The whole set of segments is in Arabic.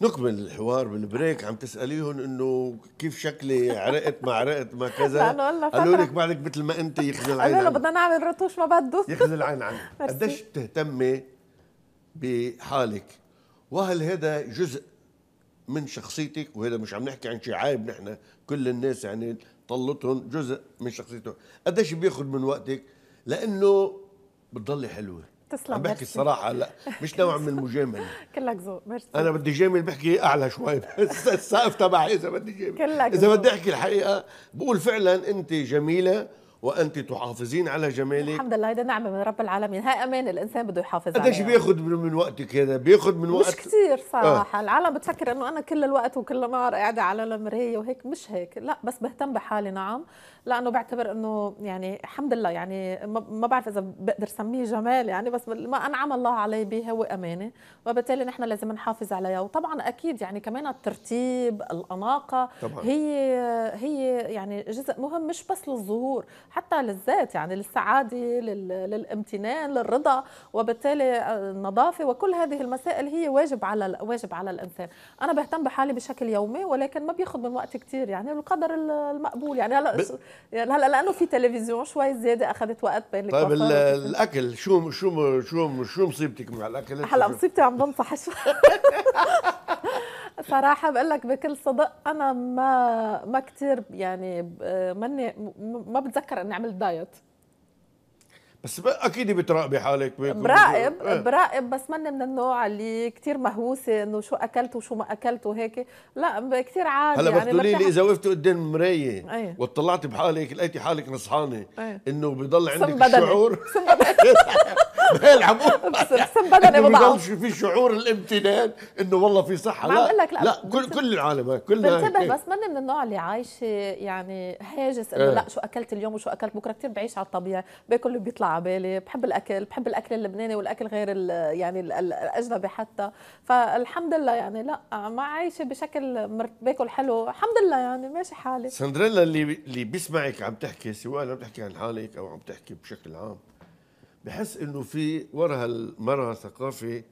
نكمل الحوار من بريك عم تساليهم انه كيف شكلي عرقت ما عرقت ما كذا قالوا لك بعدك مثل ما انت يخزي العين قالوا بدنا نعمل رتوش ما بده يخزي العين عنك قديش بتهتمي بحالك وهل هذا جزء من شخصيتك وهذا مش عم نحكي عن شيء عيب نحن كل الناس يعني طلتهم جزء من شخصيتهم قديش بياخذ من وقتك لانه بتضلي حلوه تسلم بحكي الصراحة هلا مش نوع من المجاملة كلك ذوق ميرسي أنا بدي جامل بحكي أعلى شوي بس السقف تبعي إذا بدي جامل كلك إذا بدي أحكي الحقيقة بقول فعلا أنت جميلة وانت تحافظين على جمالك الحمد لله هيدا نعمه من رب العالمين هاي امانه الانسان بده يحافظ عليها قديش بياخذ من وقتك هذا بياخذ من وقت مش كثير آه. صراحه آه. العالم بتفكر انه انا كل الوقت وكل نهار قاعده على المرايه وهيك مش هيك لا بس بهتم بحالي نعم لانه بعتبر انه يعني الحمد لله يعني ما بعرف اذا بقدر سميه جمال يعني بس ما انعم الله علي به هو امانه وبالتالي نحن لازم نحافظ عليها وطبعا اكيد يعني كمان الترتيب الاناقه طبعا. هي هي يعني جزء مهم مش بس للظهور حتى للذات يعني للسعادة للامتنان للرضا وبالتالي آه، النظافة وكل هذه المسائل هي واجب على واجب على الإنسان أنا بهتم بحالي بشكل يومي ولكن ما بياخذ من وقت كثير يعني بالقدر المقبول يعني هلا يعني هلا لأنه في تلفزيون شوي زيادة أخذت وقت بين طيب الأكل شو شو شو شو مصيبتك مع الأكل هلا مصيبتي عم بنصح شوي صراحة بقول لك بكل صدق أنا ما ما كثير يعني آه، ماني ما بتذكر إني عملت دايت بس اكيد بتراقبي حالك براقب أه. براقب بس ماني من النوع اللي كثير مهووسه انه شو اكلت وشو ما اكلت وهيك لا كثير عادي هلا بس يعني لي اذا وقفتي قدام المرايه أيه. واطلعتي بحالك لقيتي حالك نصحانه أيه. انه بضل عندك الشعور بيلعبوا بسم بدني ما بعرفش في شعور الامتنان انه والله في صحه لا لك لا, لا كل كل العالم هيك كل بنتبه بس ماني من النوع اللي عايشه يعني هاجس انه إيه. لا شو اكلت اليوم وشو اكلت بكره كثير بعيش على الطبيعي باكل اللي بيطلع على بالي بحب الاكل بحب الاكل اللبناني والاكل غير يعني الاجنبي حتى فالحمد لله يعني لا ما عايشه بشكل باكل حلو الحمد لله يعني ماشي حالي سندريلا اللي اللي بيسمعك عم تحكي سواء عم تحكي عن حالك او عم تحكي بشكل عام بحس انه في وراء هالمرة ثقافة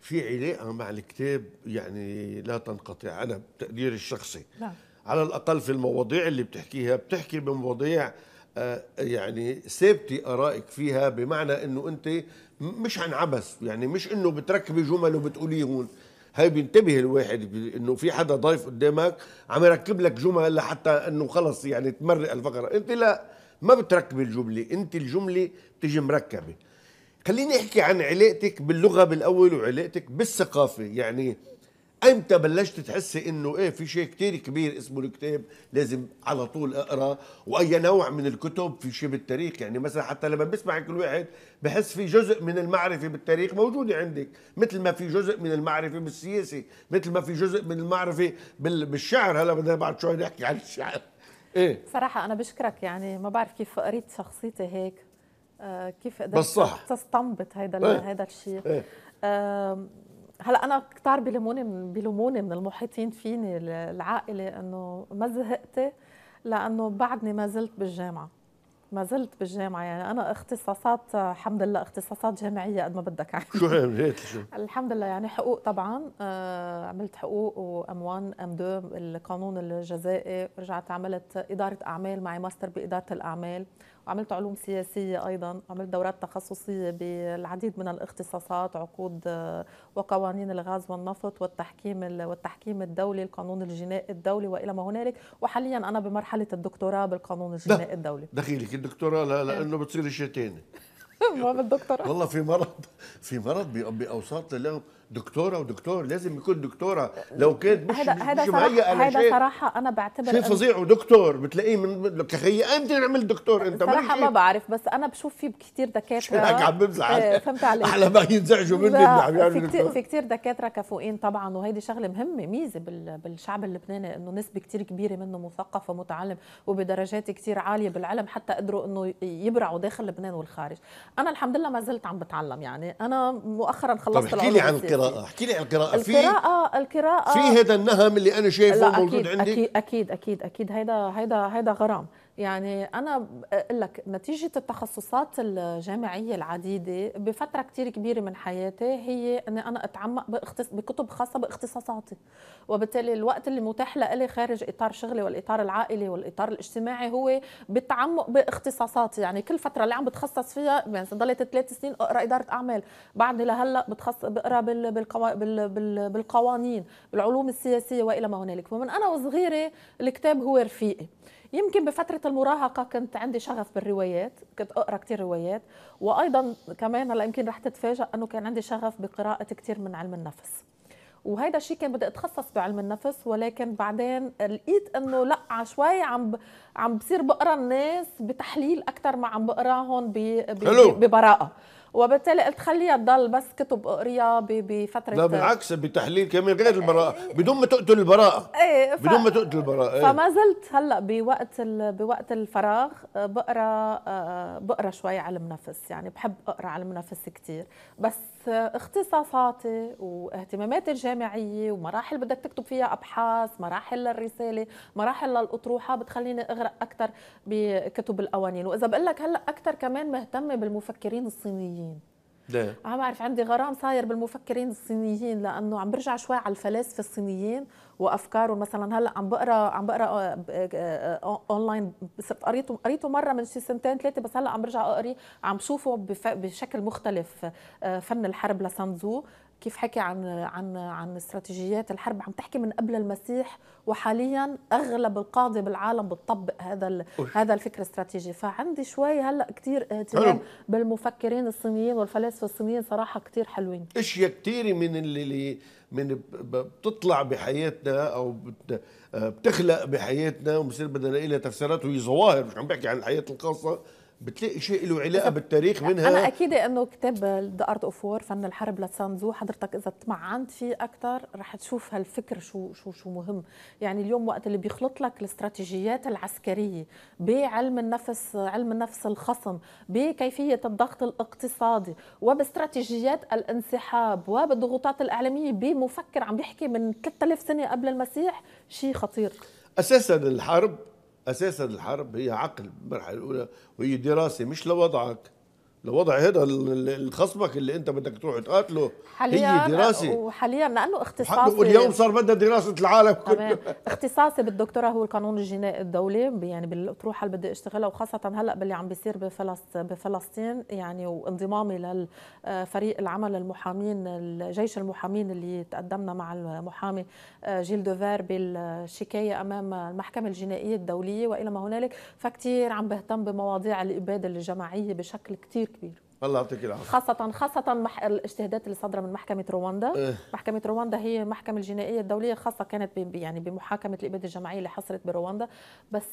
في علاقة مع الكتاب يعني لا تنقطع أنا بتقديري الشخصي لا. نعم. على الأقل في المواضيع اللي بتحكيها بتحكي بمواضيع آه، يعني ثابتة آرائك فيها بمعنى أنه أنت مش عن عبث يعني مش أنه بتركبي جمل وبتقولي هون هاي بينتبه الواحد انه في حدا ضيف قدامك عم يركب لك جمل لحتى انه خلص يعني تمرق الفقره انت لا ما بتركب الجمله انت الجمله بتجي مركبه خليني احكي عن علاقتك باللغه بالاول وعلاقتك بالثقافه يعني امتى بلشت تحسي انه ايه في شيء كتير كبير اسمه الكتاب لازم على طول اقرا واي نوع من الكتب في شيء بالتاريخ يعني مثلا حتى لما بسمع كل واحد بحس في جزء من المعرفه بالتاريخ موجوده عندك مثل ما في جزء من المعرفه بالسياسه مثل ما في جزء من المعرفه بالشعر هلا بدنا بعد شوي نحكي عن الشعر ايه صراحه انا بشكرك يعني ما بعرف كيف قريت شخصيتي هيك آه كيف قدرت تستنبط هيدا إيه؟ الشيء إيه؟ آه هلا انا كتار بلموني بلوموني من المحيطين فيني العائله انه ما زهقت لانه بعدني ما زلت بالجامعه ما زلت بالجامعه يعني انا اختصاصات الحمد لله اختصاصات جامعيه قد ما بدك يعني شو هي الحمد لله يعني حقوق طبعا آه، عملت حقوق واموان ام دو القانون الجزائي رجعت عملت اداره اعمال معي ماستر باداره الاعمال وعملت علوم سياسية أيضا عملت دورات تخصصية بالعديد من الاختصاصات عقود آه، وقوانين الغاز والنفط والتحكيم والتحكيم الدولي القانون الجنائي الدولي وإلى ما هنالك وحاليا أنا بمرحلة الدكتوراه بالقانون الجنائي الدولي دخيلك الدكتوراه لا لأنه بتصير شيء ثاني ما بالدكتوراه والله في مرض في مرض بأوساط اليوم دكتوره ودكتور لازم يكون دكتوره لو كانت مش هذا هذا صراحه هذا صراحه انا بعتبر شيء فظيع ودكتور بتلاقيه من كخي امتى نعمل دكتور انت صراحه ما إيه؟ بعرف بس انا بشوف في كثير دكاتره لك عم بمزح آه، فهمت عليك احلى ما ينزعجوا مني اللي عم يعملوا في كثير في كثير دكاتره كفؤين طبعا وهيدي شغله مهمه ميزه بالشعب اللبناني انه نسبه كثير كبيره منه مثقف ومتعلم وبدرجات كثير عاليه بالعلم حتى قدروا انه يبرعوا داخل لبنان والخارج انا الحمد لله ما زلت عم بتعلم يعني انا مؤخرا خلصت طب احكي لي عن القراءة احكي لي عن القراءة في القراءة القراءة في هذا النهم اللي أنا شايفه موجود أكيد عندي أكيد أكيد أكيد أكيد هيدا هيدا هيدا غرام يعني انا بقول لك نتيجه التخصصات الجامعيه العديده بفتره كثير كبيره من حياتي هي اني انا اتعمق باختص... بكتب خاصه باختصاصاتي وبالتالي الوقت اللي متاح لي خارج اطار شغلي والاطار العائلي والاطار الاجتماعي هو بالتعمق باختصاصاتي يعني كل فتره اللي عم بتخصص فيها يعني ضليت ثلاث سنين اقرا اداره اعمال بعدني لهلا بتخص بقرا بال... بالقو... بال... بال... بالقوانين بالعلوم السياسيه والى ما هنالك فمن انا وصغيره الكتاب هو رفيقي يمكن بفتره المراهقة كنت عندي شغف بالروايات كنت أقرأ كثير روايات وأيضا كمان هلا يمكن رح تتفاجئ أنه كان عندي شغف بقراءة كثير من علم النفس وهذا الشيء كان بدي اتخصص بعلم النفس ولكن بعدين لقيت انه لا شوي عم ب... عم بصير بقرا الناس بتحليل اكثر ما عم بقراهم ب... ب... ببراءه وبالتالي قلت خليها تضل بس كتب اقريها بفتره لا بالعكس بتحليل كمان غير البراءه إيه، إيه. بدون ما تقتل البراءه ايه ف... بدون ما تقتل البراءه ايه. فما زلت هلا بوقت ال... بوقت الفراغ آه، بقرا آه، بقرا شوي علم نفس يعني بحب اقرا علم نفس كثير بس اختصاصاتي واهتماماتي الجامعيه ومراحل بدك تكتب فيها ابحاث مراحل للرساله مراحل للاطروحه بتخليني اغرق اكثر بكتب الاوانين واذا بقول لك هلا اكثر كمان مهتمه بالمفكرين الصينيين ده. عم بعرف عندي غرام صاير بالمفكرين الصينيين لانه عم برجع شوي على الفلاسفه الصينيين وافكارهم مثلا هلا عم بقرا عم بقرا آه، آه، آه، اونلاين صرت قريته قريته مره من شي سنتين ثلاثه بس هلا عم برجع اقري عم شوفه بشكل مختلف فن الحرب لسانزو كيف حكي عن عن عن استراتيجيات الحرب عم تحكي من قبل المسيح وحاليا اغلب القاده بالعالم بتطبق هذا هذا الفكر الاستراتيجي فعندي شوي هلا كثير اهتمام بالمفكرين الصينيين والفلاسفه الصينيين صراحه كثير حلوين اشياء كثيره من اللي من بتطلع بحياتنا او آه، بتخلق بحياتنا وبصير بدنا لها تفسيرات وهي ظواهر مش عم بحكي عن الحياه الخاصه بتلاقي شيء له علاقه بالتاريخ منها انا اكيد انه كتاب ذا ارت اوف وور فن الحرب لتسانزو حضرتك اذا تمعنت فيه اكثر رح تشوف هالفكر شو شو شو مهم يعني اليوم وقت اللي بيخلط لك الاستراتيجيات العسكريه بعلم النفس علم النفس الخصم بكيفيه الضغط الاقتصادي وباستراتيجيات الانسحاب وبالضغوطات الاعلاميه بمفكر عم بيحكي من 3000 سنه قبل المسيح شيء خطير اساسا الحرب اساسا الحرب هي عقل بالمرحله الاولى وهي دراسه مش لوضعك لوضع هذا الخصمك اللي انت بدك تروح تقاتله حاليا هي دراسه وحاليا لانه اختصاصي واليوم صار بدها دراسه العالم كله اختصاصي بالدكتوراه هو القانون الجنائي الدولي يعني بالأطروحة اللي بدي اشتغلها وخاصه هلا باللي عم بيصير بفلسطين يعني وانضمامي للفريق العمل المحامين جيش المحامين اللي تقدمنا مع المحامي آه، جيل دوفير بالشكايه امام المحكمه الجنائيه الدوليه والى ما هنالك فكتير عم بهتم بمواضيع الاباده الجماعيه بشكل كتير كبير الله يعطيك العافيه خاصة خاصة مح... الاجتهادات اللي صادرة من محكمة رواندا، إيه؟ محكمة رواندا هي المحكمة الجنائية الدولية خاصة كانت ب... يعني بمحاكمة الإبادة الجماعية اللي حصلت برواندا، بس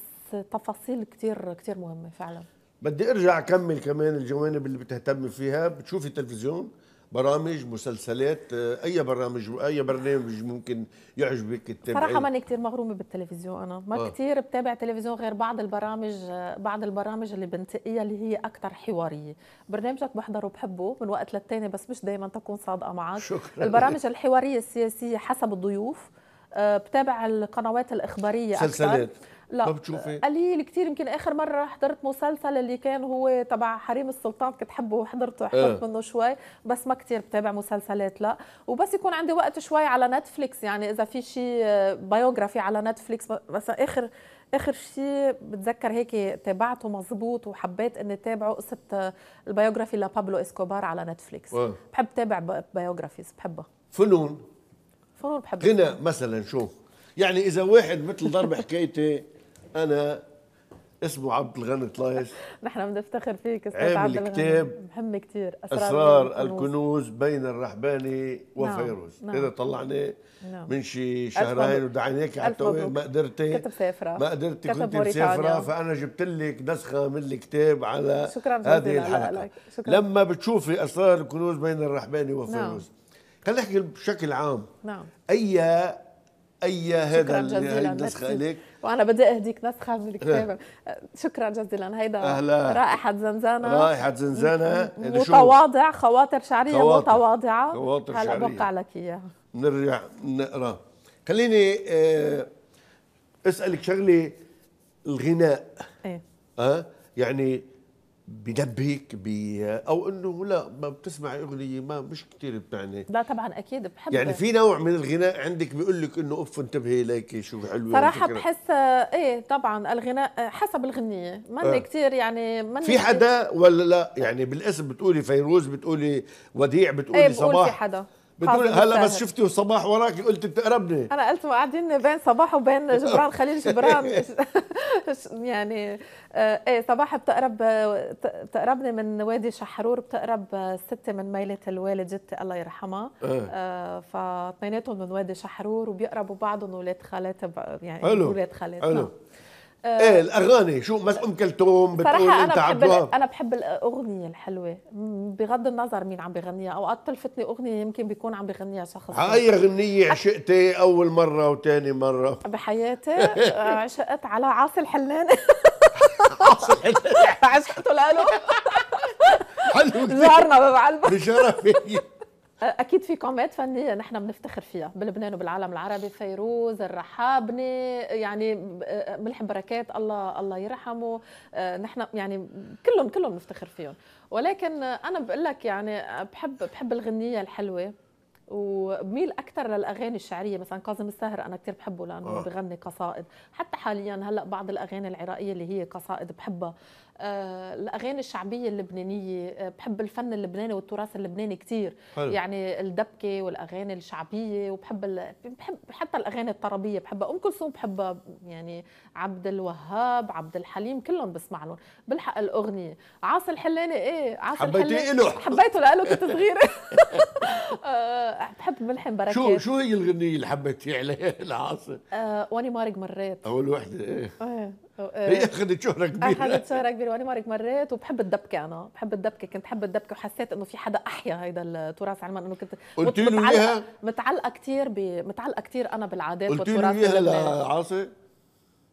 تفاصيل كثير كثير مهمة فعلا بدي ارجع اكمل كمان الجوانب اللي بتهتمي فيها، بتشوفي التلفزيون برامج مسلسلات آه، اي برامج اي برنامج ممكن يعجبك التابعين صراحه ماني كثير مغرومه بالتلفزيون انا ما آه. كثير بتابع تلفزيون غير بعض البرامج آه، بعض البرامج اللي بنتقيها اللي هي اكثر حواريه برنامجك بحضره بحبه من وقت للتاني بس مش دائما تكون صادقه معك شكرا البرامج الحواريه السياسيه حسب الضيوف آه، بتابع القنوات الاخباريه اكثر لا ما بتشوفي قليل كثير يمكن اخر مره حضرت مسلسل اللي كان هو تبع حريم السلطان كنت حبه وحضرته حضرت أه. منه شوي بس ما كثير بتابع مسلسلات لا وبس يكون عندي وقت شوي على نتفليكس يعني اذا في شيء بايوغرافي على نتفليكس بس اخر اخر شيء بتذكر هيك تابعته مظبوط وحبيت اني تابعه قصه البايوغرافي لبابلو اسكوبار على نتفليكس أه. بحب تابع بايوغرافيز بحبها فنون فنون بحب غنى مثلا شو يعني اذا واحد مثل ضرب حكايتي انا اسمه عبد الغني طلايس نحن بنفتخر فيك استاذ عبد الغني كتاب مهم كثير اسرار, أسرار الكنوز بين الرحباني وفيروز نعم. اذا نعم. طلعناه نعم. من شي شهرين ودعيناك على ما قدرتي كتب سافرة ما قدرتي كنت مسافره فانا جبت لك نسخه من الكتاب على شكرا هذه الحلقه شكرا. لما بتشوفي اسرار الكنوز بين الرحباني وفيروز نعم. خلينا نحكي بشكل عام نعم اي اي هذا النسخه لك وانا بدي اهديك نسخه من الكتاب شكرا جزيلا هيدا أهلا. رائحه زنزانه رائحه زنزانه متواضع خواطر شعريه خواطر. متواضعه خواطر هلا بوقع لك اياها نرجع نقرا خليني آه، اسالك شغله الغناء ايه أه؟ يعني بنبهك ب او انه لا ما بتسمع اغنيه ما مش كثير بتعني لا طبعا اكيد بحب يعني في نوع من الغناء عندك بيقول لك انه اوف انتبهي ليكي شو حلوه صراحه بحس ايه طبعا الغناء حسب الغنيه ماني آه. كثير يعني ماني في حدا ولا لا يعني بالاسم بتقولي فيروز بتقولي وديع بتقولي ايه بقول صباح في حدا بتقول هلا بس شفتي صباح وراك قلت بتقربني انا قلت قاعدين بين صباح وبين جبران خليل جبران يعني آه، ايه صباح بتقرب بتقربني من وادي شحرور بتقرب ستة من ميلة الوالد جدتي الله يرحمها إيه. آه، فاثنيناتهم من وادي شحرور وبيقربوا بعضهم ولاد خالات يعني ولاد خالات حلو آه، ايه الاغاني شو مثلا ام كلثوم بتقول انت بحب انا بحب الاغنيه الحلوه بغض النظر مين عم بغنيها اوقات تلفتني اغنيه يمكن بيكون عم بغنيها شخص اي اغنيه عشقتي اول مره وثاني مره بحياتي عشقت آه، على عاصي الحلاني عاصي الحلاني عشقته لإله حلو زهرنا ببعلبك بشرف اكيد في كومات فنيه نحن بنفتخر فيها بلبنان وبالعالم العربي فيروز الرحابني يعني ملح آه، آه، بركات الله الله يرحمه آه، نحن يعني كلهم كلهم بنفتخر فيهم ولكن انا بقول لك يعني بحب بحب الغنيه الحلوه وبميل اكثر للاغاني الشعريه مثلا كاظم الساهر انا كثير بحبه لانه آه. بغني قصائد حتى حاليا هلا بعض الاغاني العراقيه اللي هي قصائد بحبها آه، الاغاني الشعبيه اللبنانيه آه، بحب الفن اللبناني والتراث اللبناني كثير يعني الدبكه والاغاني الشعبيه وبحب ال... بحب حتى الاغاني الطربيه بحبها ام كلثوم بحبها يعني عبد الوهاب عبد الحليم كلهم بسمع لهم بلحق الاغنيه عاصي الحلاني ايه عاصي حبيتيه له حبيته لانه كنت صغيره آه، بحب ملحم بركات شو شو هي الغنيه اللي حبيتيه عليها لعاصي آه واني مارق مريت اول وحده ايه, إيه. آه، هي اخذت شهره كبيره اخذت آه، شهره كبيره وانا مارك مريت وبحب الدبكه انا بحب الدبكه كنت بحب الدبكه وحسيت انه في حدا احيا هيدا التراث علما انه كنت قلت متعلقه كثير متعلقه كثير انا بالعادات والتراث قلت له اياها لعاصي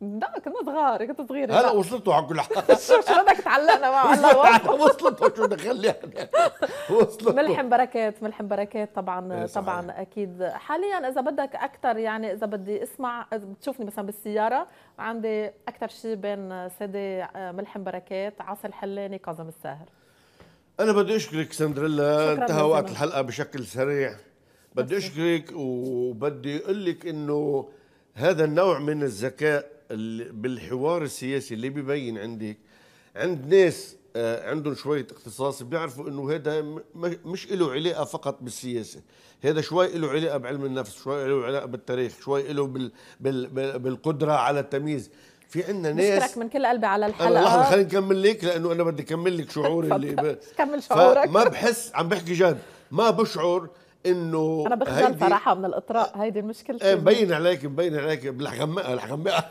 لا كنا صغار كنت صغيره هلا وصلت على كل حال شو بدك تعلقنا معه على وصلت شو دخل وصلت ملحم بركات ملحم بركات طبعا إيه، طبعا اكيد حاليا اذا بدك اكثر يعني اذا بدي اسمع بتشوفني مثلا بالسياره عندي اكثر شيء بين سيدي آه، ملحم بركات عاصي الحلاني كاظم الساهر انا بدي اشكرك سندريلا انتهى وقت الحلقه بشكل سريع بدي اشكرك وبدي اقول لك انه هذا النوع من الذكاء بالحوار السياسي اللي ببين عندك عند ناس آه، عندهم شوية اختصاص بيعرفوا انه هذا مش له علاقة فقط بالسياسة هذا شوي له علاقة بعلم النفس شوي له علاقة بالتاريخ شوي له بال بال بالقدرة على التمييز في عندنا ناس بشكرك من كل قلبي على الحلقة لحظة خليني نكمل لك لأنه أنا بدي أكمل لك شعوري اللي ب... كمل شعورك ما بحس عم بحكي جد ما بشعر انه انا بخجل صراحه من الاطراء آه، هيدي المشكله ايه مبين عليك مبين عليك بالحغمقه الحغمقه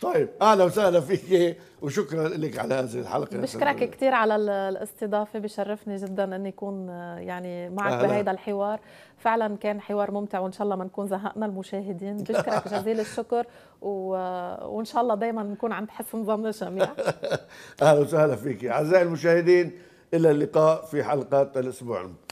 طيب اهلا وسهلا فيك وشكرا لك على هذه الحلقه بشكرك كثير على الاستضافه بشرفني جدا اني اكون يعني معك أهلا. بهيدا الحوار فعلا كان حوار ممتع وان شاء الله ما نكون زهقنا المشاهدين بشكرك جزيل الشكر و... وان شاء الله دائما نكون عند حسن ظن الجميع اهلا وسهلا فيك اعزائي المشاهدين الى اللقاء في حلقه الاسبوع المقبل